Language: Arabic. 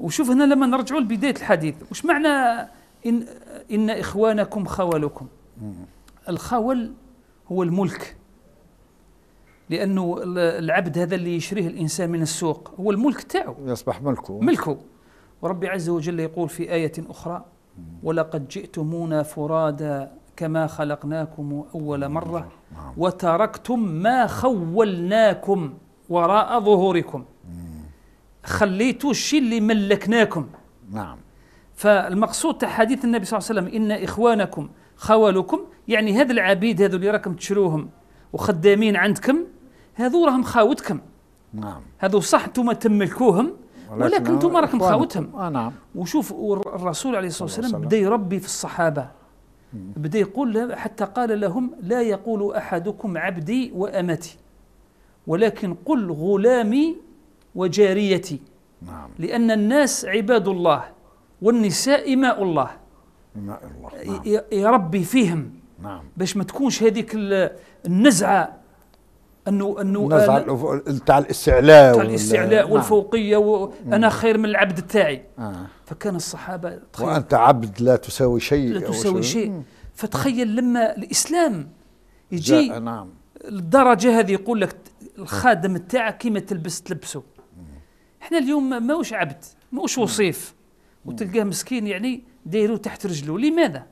وشوف هنا لما نرجعوا لبدايه الحديث وش معنى ان ان اخوانكم خولكم الخول هو الملك لانه العبد هذا اللي يشريه الانسان من السوق هو الملك تاعه يصبح ملكه ملكه وربي عز وجل يقول في ايه اخرى ولقد جئتمونا فرادا كما خلقناكم اول مره نعم. وتركتم ما خولناكم وراء ظهوركم خليتوا الشيء اللي ملكناكم نعم فالمقصود تاع حديث النبي صلى الله عليه وسلم ان اخوانكم خوالكم يعني هذا العبيد هذو اللي راكم تشروهم وخدامين عندكم هذو راهم خاوتكم نعم هذو صح انتم تملكوهم ولكن انتم راكم خاوتهم آه نعم وشوف الرسول عليه الصلاه والسلام بدا يربي في الصحابه بدا يقول حتى قال لهم لا يقول احدكم عبدي وامتي ولكن قل غلامي وجاريتي نعم. لأن الناس عباد الله والنساء إماء الله إماء الله نعم. يربي فيهم نعم باش ما تكونش هذيك النزعه انه انه نزعه تاع الاستعلاء تاع الاستعلاء وال... نعم. والفوقيه وانا خير من العبد تاعي آه. فكان الصحابه تخيل وانت عبد لا تساوي شيء لا تساوي شيء, شيء. فتخيل لما الاسلام يجي نعم للدرجه هذه يقول لك الخادم تاعك كيما تلبس تلبسه احنا اليوم ماهوش عبد ماهوش وصيف وتلقاه مسكين يعني دايرو تحت رجله لماذا